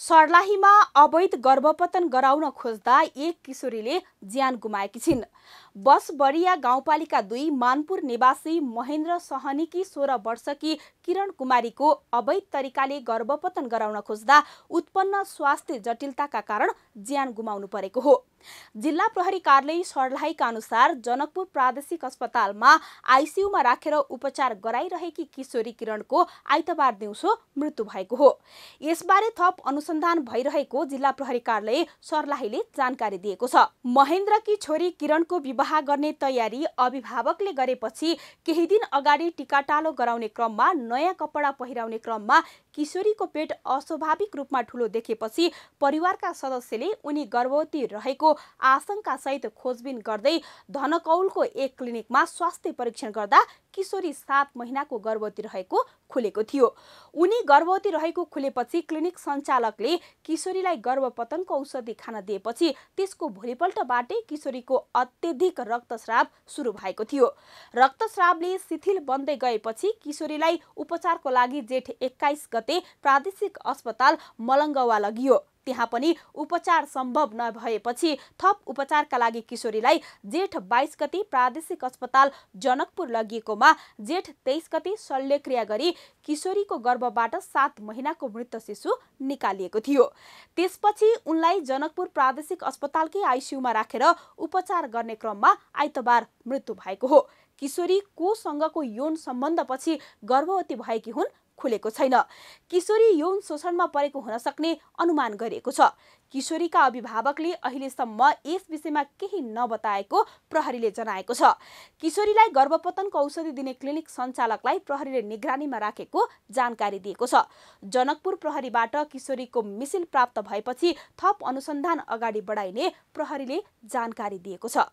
सर्लाहीमा अवैध गर्भपतन गराउन खोज्दा एक किशोरीले ज्यान गुमाएकी छिन् बसबरिया गाउँपालिका दुई मानपुर निवासी महेन्द्र सहनीकी सोह्र वर्षकी किरण कुमारीको अवैध तरिकाले गर्भपतन गराउन खोज्दा उत्पन्न स्वास्थ्य जटिलताका कारण ज्यान गुमाउनु परेको हो जिल्ला प्रहरी कार्यालय सर्लाहीका अनुसार जनकपुर प्रादेशिक अस्पतालमा आइसियुमा राखेर उपचार गराइरहेकी किशोरी किरणको आइतबार दिउँसो मृत्यु भएको हो यसबारे थप अनुसन्धान भइरहेको जिल्ला प्रहरी कार्यालय सर्लाहीले जानकारी दिएको छ महेन्द्रकी छोरी किरणको विवाह गर्ने तयारी अभिभावकले गरेपछि केही दिन अगाडि टिकाटालो गराउने क्रममा नयाँ कपडा पहिराउने क्रममा किशोरीको पेट अस्वाभाविक रूपमा ठुलो देखेपछि परिवारका सदस्यले उनी गर्भवती रहेको भएको आशंकासहित खोजबिन गर्दै धनकौलको एक क्लिनिकमा स्वास्थ्य परीक्षण गर्दा किशोरी सात महिनाको गर्भवती रहेको खुलेको थियो उनी गर्भवती रहेको खुलेपछि क्लिनिक सञ्चालकले किशोरीलाई गर्भपतनको औषधि खान दिएपछि त्यसको भोलिपल्टबाटै किशोरीको अत्यधिक रक्तस्राव सुरु भएको थियो रक्तस्रावले शिथिल बन्दै गएपछि किशोरीलाई उपचारको लागि जेठ एक्काइस गते प्रादेशिक अस्पताल मलङ्गवा लगियो त्यहाँ पनि उपचार सम्भव नभएपछि थप उपचारका लागि किशोरीलाई जेठ बाइस गति प्रादेशिक अस्पताल जनकपुर लगिएकोमा जेठ तेइस गति शल्यक्रिया गरी किशोरीको गर्भबाट सात महिनाको मृत शिशु निकालिएको थियो त्यसपछि उनलाई जनकपुर प्रादेशिक अस्पतालकै आइसियुमा राखेर उपचार गर्ने क्रममा आइतबार मृत्यु भएको हो किशोरी कोसँगको यौन सम्बन्धपछि गर्भवती भएकी हुन् खुलेको छैन किशोरी यौन शोषणमा परेको हुन सक्ने अनुमान गरिएको छ किशोरीका अभिभावकले अहिलेसम्म यस विषयमा केही नबताएको प्रहरीले जनाएको छ किशोरीलाई गर्भपतनको औषधि दिने क्लिनिक सञ्चालकलाई प्रहरीले निगरानीमा राखेको जानकारी दिएको छ जनकपुर प्रहरीबाट किशोरीको मिसिल प्राप्त भएपछि थप अनुसन्धान अगाडि बढाइने प्रहरीले जानकारी दिएको छ